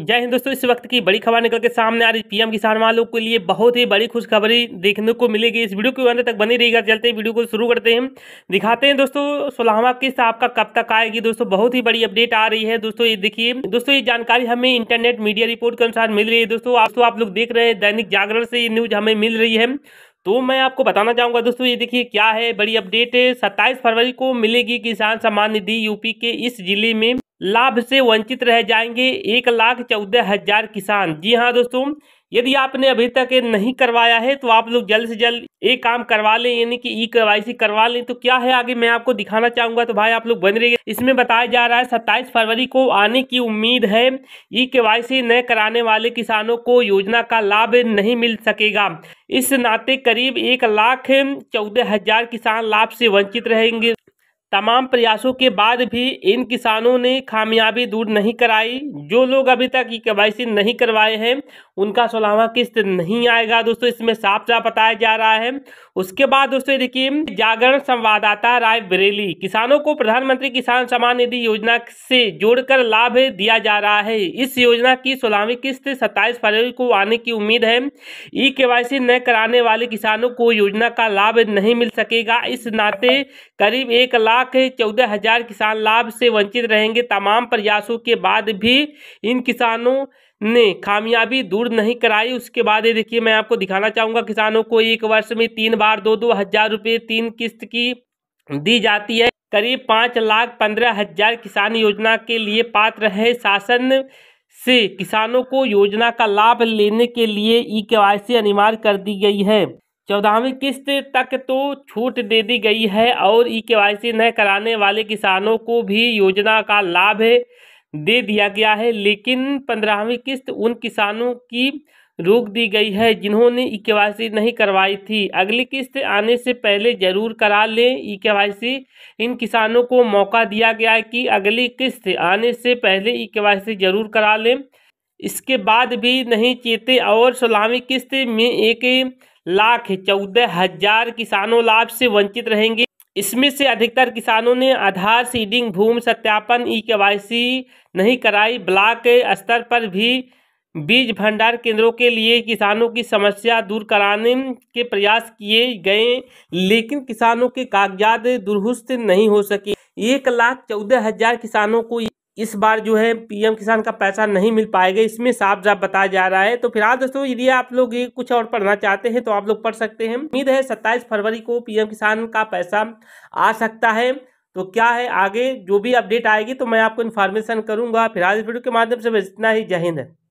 जय हिंद दोस्तों इस वक्त की बड़ी खबर निकल के सामने आ रही पीएम किसान वालों के लिए बहुत ही बड़ी खुशखबरी देखने को मिलेगी इस वीडियो के अंत तक बनी रहेगा चलते वीडियो को शुरू करते हैं दिखाते हैं दोस्तों सोलहवा किस्त आपका कब तक आएगी दोस्तों बहुत ही बड़ी अपडेट आ रही है दोस्तों ये देखिए दोस्तों ये जानकारी हमें इंटरनेट मीडिया रिपोर्ट के अनुसार मिल रही है दोस्तों आप तो आप लोग देख रहे हैं दैनिक जागरण से ये न्यूज हमें मिल रही है तो मैं आपको बताना चाहूँगा दोस्तों ये देखिए क्या है बड़ी अपडेट सत्ताईस फरवरी को मिलेगी किसान सम्मान निधि यूपी के इस जिले में लाभ से वंचित रह जाएंगे एक लाख चौदह हजार किसान जी हाँ दोस्तों यदि आपने अभी तक नहीं करवाया है तो आप लोग जल्द से जल्द ये काम करवा लें यानी कि ई के करवा लें तो क्या है आगे मैं आपको दिखाना चाहूंगा तो भाई आप लोग बन रहे इसमें बताया जा रहा है सत्ताईस फरवरी को आने की उम्मीद है ई के न कराने वाले किसानों को योजना का लाभ नहीं मिल सकेगा इस नाते करीब एक लाख चौदह हजार किसान लाभ से वंचित रहेंगे तमाम प्रयासों के बाद भी इन किसानों ने खामियाबी दूर नहीं कराई जो लोग अभी तक ई के नहीं करवाए हैं उनका सोलहवा किस्त नहीं आएगा दोस्तों इसमें साफ साफ बताया जा रहा है उसके बाद दोस्तों देखिए जागरण संवाददाता राय बरेली किसानों को प्रधानमंत्री किसान सम्मान निधि योजना से जोड़कर लाभ दिया जा रहा है इस योजना की सोलहवीं किस्त सत्ताईस फरवरी को आने की उम्मीद है ई के न कराने वाले किसानों को योजना का लाभ नहीं मिल सकेगा इस नाते करीब एक लाख चौदह हजार किसान लाभ से वंचित रहेंगे तमाम प्रयासों के बाद भी इन किसानों ने कामयाबी दूर नहीं कराई उसके बाद ये देखिए मैं आपको दिखाना चाहूँगा किसानों को एक वर्ष में तीन बार दो दो हज़ार रुपये तीन किस्त की दी जाती है करीब पाँच लाख पंद्रह हज़ार किसान योजना के लिए पात्र है शासन से किसानों को योजना का लाभ लेने के लिए ई के अनिवार्य कर दी गई है चौदहवीं किस्त तक तो छूट दे दी गई है और ई के न कराने वाले किसानों को भी योजना का लाभ है दे दिया गया है लेकिन पंद्रहवीं किस्त उन किसानों की रोक दी गई है जिन्होंने ई के नहीं करवाई थी अगली किस्त आने से पहले जरूर करा लें ई के इन किसानों को मौका दिया गया है कि अगली किस्त आने से पहले ई के जरूर करा लें इसके बाद भी नहीं चेते और सोलहवीं किस्त में एक लाख चौदह हज़ार किसानों लाभ से वंचित रहेंगे इसमें से अधिकतर किसानों ने आधार सीडिंग भूमि सत्यापन ई के नहीं कराई ब्लॉक स्तर पर भी बीज भंडार केंद्रों के लिए किसानों की समस्या दूर कराने के प्रयास किए गए लेकिन किसानों के कागजात दुरुस्त नहीं हो सके एक लाख चौदह हजार किसानों को इस बार जो है पीएम किसान का पैसा नहीं मिल पाएगा इसमें साफ साफ बताया जा रहा है तो फिलहाल दोस्तों यदि आप लोग ये कुछ और पढ़ना चाहते हैं तो आप लोग पढ़ सकते हैं उम्मीद है सत्ताईस फरवरी को पीएम किसान का पैसा आ सकता है तो क्या है आगे जो भी अपडेट आएगी तो मैं आपको इन्फॉर्मेशन करूंगा फिलहाल इस वीडियो के माध्यम से इतना ही जय हिंद